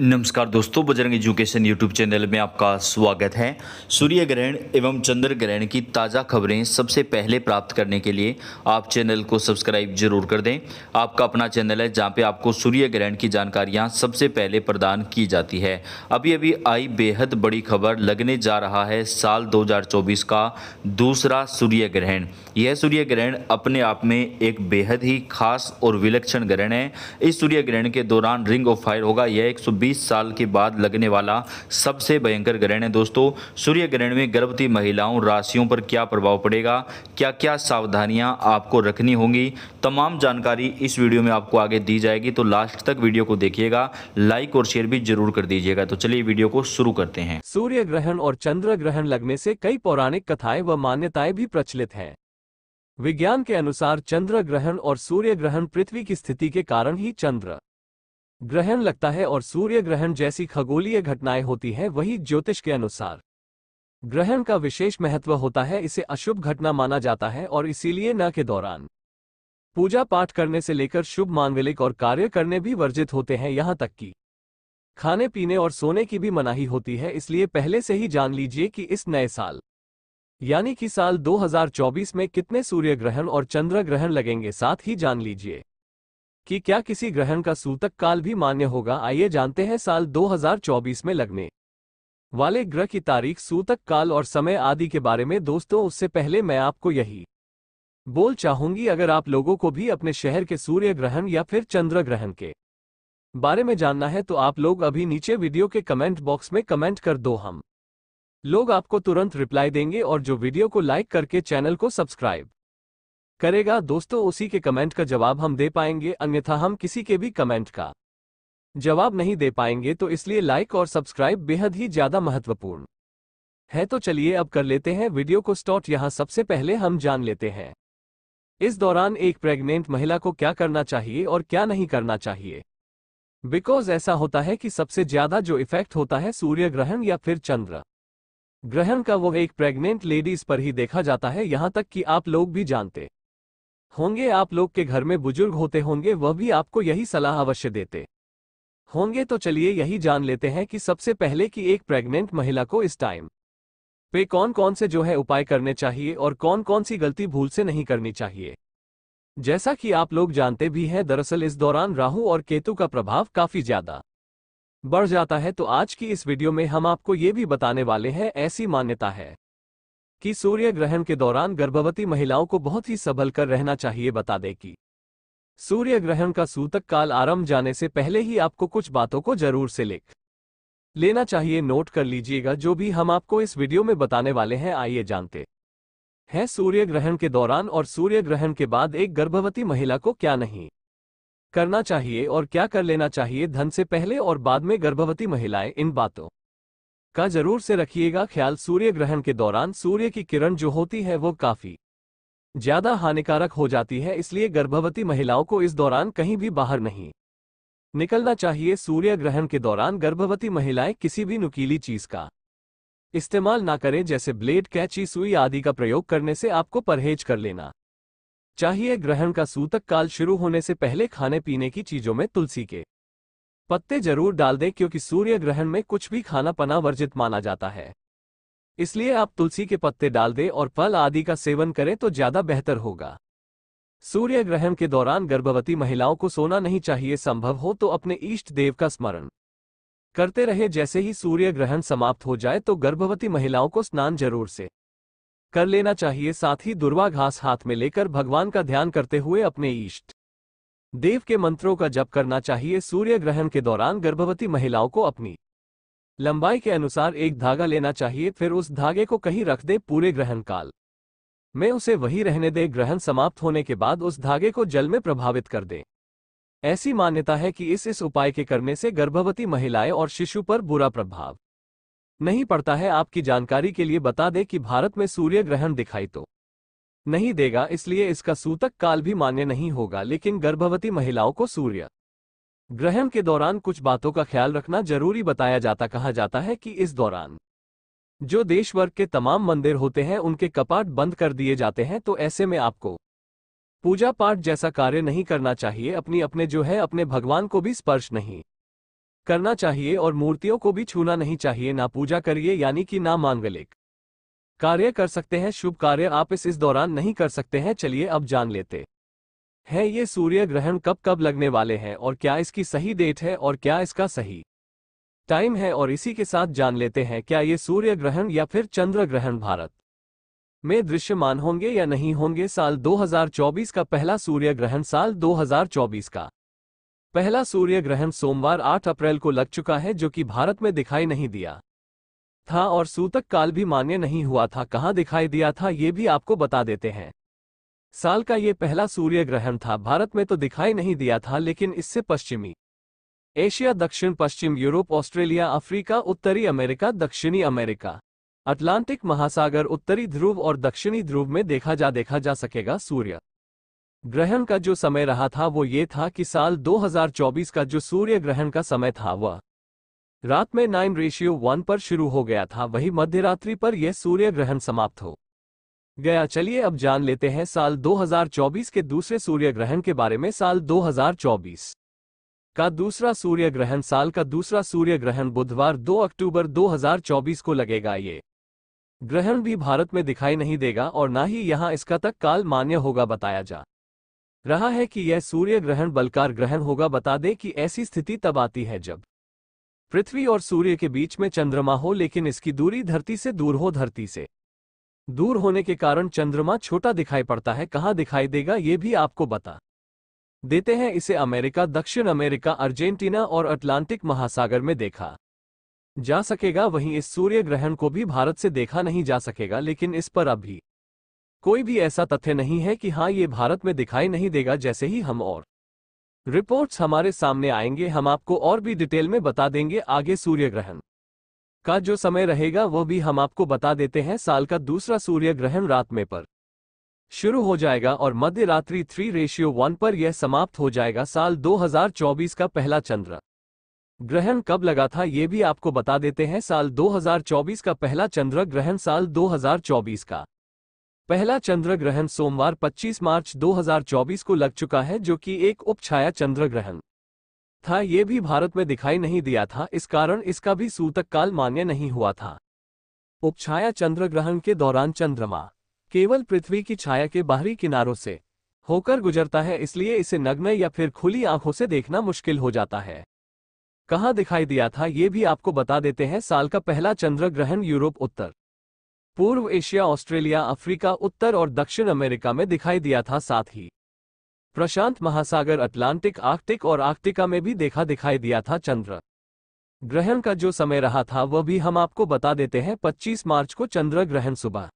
नमस्कार दोस्तों Bajrang education YouTube channel में आपका स्वागत है सूर्य ग्रहण एवं चंद्र ग्रहण की ताज़ा खबरें सबसे पहले प्राप्त करने के लिए आप चैनल को सब्सक्राइब जरूर कर दें आपका अपना चैनल है जहां पे आपको सूर्य ग्रहण की जानकारियां सबसे पहले प्रदान की जाती है अभी अभी आई बेहद बड़ी खबर लगने जा रहा है साल दो का दूसरा सूर्य ग्रहण यह सूर्य ग्रहण अपने आप में एक बेहद ही खास और विलक्षण ग्रहण है इस सूर्य ग्रहण के दौरान रिंग ऑफ फायर होगा यह एक 20 साल के बाद लगने वाला सबसे भयंकर ग्रहण है दोस्तों सूर्य ग्रहण में गर्भवती महिलाओं राशियों पर क्या प्रभाव पड़ेगा क्या क्या सावधानियां आपको रखनी होंगी तमाम जानकारी इस वीडियो में आपको आगे दी जाएगी तो लास्ट तक वीडियो को देखिएगा लाइक और शेयर भी जरूर कर दीजिएगा तो चलिए वीडियो को शुरू करते हैं सूर्य ग्रहण और चंद्र ग्रहण लगने से कई पौराणिक कथाएं व मान्यताएं भी प्रचलित हैं विज्ञान के अनुसार चंद्र ग्रहण और सूर्य ग्रहण पृथ्वी की स्थिति के कारण ही चंद्र ग्रहण लगता है और सूर्य ग्रहण जैसी खगोलीय घटनाएं होती हैं वही ज्योतिष के अनुसार ग्रहण का विशेष महत्व होता है इसे अशुभ घटना माना जाता है और इसीलिए न के दौरान पूजा पाठ करने से लेकर शुभ मांगलिक और कार्य करने भी वर्जित होते हैं यहां तक कि खाने पीने और सोने की भी मनाही होती है इसलिए पहले से ही जान लीजिए कि इस नए साल यानी कि साल 2024 में कितने सूर्य ग्रहण और चंद्र ग्रहण लगेंगे साथ ही जान लीजिए कि क्या किसी ग्रहण का सूतक काल भी मान्य होगा आइए जानते हैं साल 2024 में लगने वाले ग्रह की तारीख सूतक काल और समय आदि के बारे में दोस्तों उससे पहले मैं आपको यही बोल चाहूंगी अगर आप लोगों को भी अपने शहर के सूर्य ग्रहण या फिर चंद्र ग्रहण के बारे में जानना है तो आप लोग अभी नीचे वीडियो के कमेंट बॉक्स में कमेंट कर दो हम लोग आपको तुरंत रिप्लाई देंगे और जो वीडियो को लाइक करके चैनल को सब्सक्राइब करेगा दोस्तों उसी के कमेंट का जवाब हम दे पाएंगे अन्यथा हम किसी के भी कमेंट का जवाब नहीं दे पाएंगे तो इसलिए लाइक और सब्सक्राइब बेहद ही ज्यादा महत्वपूर्ण है तो चलिए अब कर लेते हैं वीडियो को स्टॉट यहाँ सबसे पहले हम जान लेते हैं इस दौरान एक प्रेग्नेंट महिला को क्या करना चाहिए और क्या नहीं करना चाहिए बिकॉज ऐसा होता है कि सबसे ज्यादा जो इफेक्ट होता है सूर्य ग्रहण या फिर चंद्र ग्रहण का वो एक प्रेग्नेंट लेडीज पर ही देखा जाता है यहां तक कि आप लोग भी जानते होंगे आप लोग के घर में बुजुर्ग होते होंगे वह भी आपको यही सलाह अवश्य देते होंगे तो चलिए यही जान लेते हैं कि सबसे पहले कि एक प्रेग्नेंट महिला को इस टाइम पे कौन कौन से जो है उपाय करने चाहिए और कौन कौन सी गलती भूल से नहीं करनी चाहिए जैसा कि आप लोग जानते भी हैं दरअसल इस दौरान राहु और केतु का प्रभाव काफी ज्यादा बढ़ जाता है तो आज की इस वीडियो में हम आपको ये भी बताने वाले हैं ऐसी मान्यता है कि सूर्य ग्रहण के दौरान गर्भवती महिलाओं को बहुत ही सबल कर रहना चाहिए बता दें कि सूर्य ग्रहण का सूतक काल आरंभ जाने से पहले ही आपको कुछ बातों को जरूर से लिख लेना चाहिए नोट कर लीजिएगा जो भी हम आपको इस वीडियो में बताने वाले हैं आइए जानते हैं सूर्य ग्रहण के दौरान और सूर्य ग्रहण के बाद एक गर्भवती महिला को क्या नहीं करना चाहिए और क्या कर लेना चाहिए धन से पहले और बाद में गर्भवती महिलाएं इन बातों का जरूर से रखिएगा ख्याल सूर्य ग्रहण के दौरान सूर्य की किरण जो होती है वो काफी ज्यादा हानिकारक हो जाती है इसलिए गर्भवती महिलाओं को इस दौरान कहीं भी बाहर नहीं निकलना चाहिए सूर्य ग्रहण के दौरान गर्भवती महिलाएं किसी भी नुकीली चीज का इस्तेमाल ना करें जैसे ब्लेड कैची सुई आदि का प्रयोग करने से आपको परहेज कर लेना चाहिए ग्रहण का सूतक काल शुरू होने से पहले खाने पीने की चीजों में तुलसी के पत्ते जरूर डाल दें क्योंकि सूर्य ग्रहण में कुछ भी खाना पना वर्जित माना जाता है इसलिए आप तुलसी के पत्ते डाल दें और फल आदि का सेवन करें तो ज्यादा बेहतर होगा सूर्य ग्रहण के दौरान गर्भवती महिलाओं को सोना नहीं चाहिए संभव हो तो अपने ईष्ट देव का स्मरण करते रहे जैसे ही सूर्य ग्रहण समाप्त हो जाए तो गर्भवती महिलाओं को स्नान जरूर से कर लेना चाहिए साथ ही दुर्वा घास हाथ में लेकर भगवान का ध्यान करते हुए अपने ईष्ट देव के मंत्रों का जप करना चाहिए सूर्य ग्रहण के दौरान गर्भवती महिलाओं को अपनी लंबाई के अनुसार एक धागा लेना चाहिए फिर उस धागे को कहीं रख दे पूरे ग्रहण काल में उसे वही रहने दे ग्रहण समाप्त होने के बाद उस धागे को जल में प्रभावित कर दे ऐसी मान्यता है कि इस इस उपाय के करने से गर्भवती महिलाएं और शिशु पर बुरा प्रभाव नहीं पड़ता है आपकी जानकारी के लिए बता दें कि भारत में सूर्य ग्रहण दिखाई तो नहीं देगा इसलिए इसका सूतक काल भी मान्य नहीं होगा लेकिन गर्भवती महिलाओं को सूर्य ग्रहण के दौरान कुछ बातों का ख्याल रखना जरूरी बताया जाता कहा जाता है कि इस दौरान जो देश वर्ग के तमाम मंदिर होते हैं उनके कपाट बंद कर दिए जाते हैं तो ऐसे में आपको पूजा पाठ जैसा कार्य नहीं करना चाहिए अपनी अपने जो है अपने भगवान को भी स्पर्श नहीं करना चाहिए और मूर्तियों को भी छूना नहीं चाहिए ना पूजा करिए यानी कि ना मांगलिक कार्य कर सकते हैं शुभ कार्य आप इस इस दौरान नहीं कर सकते हैं चलिए अब जान लेते हैं ये सूर्य ग्रहण कब कब लगने वाले हैं और क्या इसकी सही डेट है और क्या इसका सही टाइम है और इसी के साथ जान लेते हैं क्या ये सूर्य ग्रहण या फिर चंद्र ग्रहण भारत में दृश्यमान होंगे या नहीं होंगे साल 2024 का पहला सूर्य ग्रहण साल 2024 का पहला सूर्य ग्रहण सोमवार 8 अप्रैल को लग चुका है जो कि भारत में दिखाई नहीं दिया था और सूतक काल भी मान्य नहीं हुआ था कहाँ दिखाई दिया था ये भी आपको बता देते हैं साल का ये पहला सूर्य ग्रहण था भारत में तो दिखाई नहीं दिया था लेकिन इससे पश्चिमी एशिया दक्षिण पश्चिम यूरोप ऑस्ट्रेलिया अफ्रीका उत्तरी अमेरिका दक्षिणी अमेरिका अटलांटिक महासागर उत्तरी ध्रुव और दक्षिणी ध्रुव में देखा जा देखा जा सकेगा सूर्य ग्रहण का जो समय रहा था वो ये था कि साल 2024 का जो सूर्य ग्रहण का समय था वह रात में नाइन रेशियो वन पर शुरू हो गया था मध्य मध्यरात्रि पर यह सूर्य ग्रहण समाप्त हो गया चलिए अब जान लेते हैं साल 2024 के दूसरे सूर्य ग्रहण के बारे में साल 2024 का दूसरा सूर्य ग्रहण साल का दूसरा सूर्य ग्रहण बुधवार 2 अक्टूबर 2024 को लगेगा ये ग्रहण भी भारत में दिखाई नहीं देगा और ना ही यहाँ इसका तक काल मान्य होगा बताया जा रहा है कि यह सूर्य ग्रहण बलकार ग्रहण होगा बता दें कि ऐसी स्थिति तब आती है जब पृथ्वी और सूर्य के बीच में चंद्रमा हो लेकिन इसकी दूरी धरती से दूर हो धरती से दूर होने के कारण चंद्रमा छोटा दिखाई पड़ता है कहाँ दिखाई देगा ये भी आपको बता देते हैं इसे अमेरिका दक्षिण अमेरिका अर्जेंटीना और अटलांटिक महासागर में देखा जा सकेगा वहीं इस सूर्य ग्रहण को भी भारत से देखा नहीं जा सकेगा लेकिन इस पर अभी कोई भी ऐसा तथ्य नहीं है कि हाँ ये भारत में दिखाई नहीं देगा जैसे ही हम और रिपोर्ट्स हमारे सामने आएंगे हम आपको और भी डिटेल में बता देंगे आगे सूर्य ग्रहण का जो समय रहेगा वह भी हम आपको बता देते हैं साल का दूसरा सूर्य ग्रहण रात में पर शुरू हो जाएगा और मध्य रात्रि थ्री रेशियो वन पर यह समाप्त हो जाएगा साल 2024 का पहला चंद्र ग्रहण कब लगा था ये भी आपको बता देते हैं साल 2024 का पहला चंद्र ग्रहण साल 2024 का पहला चंद्र ग्रहण सोमवार 25 मार्च 2024 को लग चुका है जो कि एक उप छाया चंद्र ग्रहण था ये भी भारत में दिखाई नहीं दिया था इस कारण इसका भी सूतक काल मान्य नहीं हुआ था उपछाया चंद्र ग्रहण के दौरान चंद्रमा केवल पृथ्वी की छाया के बाहरी किनारों से होकर गुजरता है इसलिए इसे नग्न या फिर खुली आंखों से देखना मुश्किल हो जाता है कहाँ दिखाई दिया था ये भी आपको बता देते हैं साल का पहला चंद्र ग्रहण यूरोप उत्तर पूर्व एशिया ऑस्ट्रेलिया अफ्रीका उत्तर और दक्षिण अमेरिका में दिखाई दिया था साथ ही प्रशांत महासागर अटलांटिक आर्कटिक और आर्कटिका में भी देखा दिखाई दिया था चंद्र ग्रहण का जो समय रहा था वह भी हम आपको बता देते हैं 25 मार्च को चंद्र ग्रहण सुबह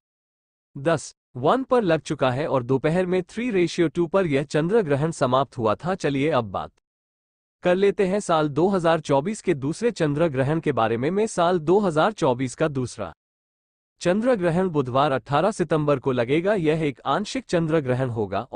दस वन पर लग चुका है और दोपहर में थ्री रेशियो टू पर यह चंद्र ग्रहण समाप्त हुआ था चलिए अब बात कर लेते हैं साल 2024 के दूसरे चंद्र ग्रहण के बारे में मैं साल 2024 का दूसरा चंद्र ग्रहण बुधवार 18 सितंबर को लगेगा यह एक आंशिक चंद्र ग्रहण होगा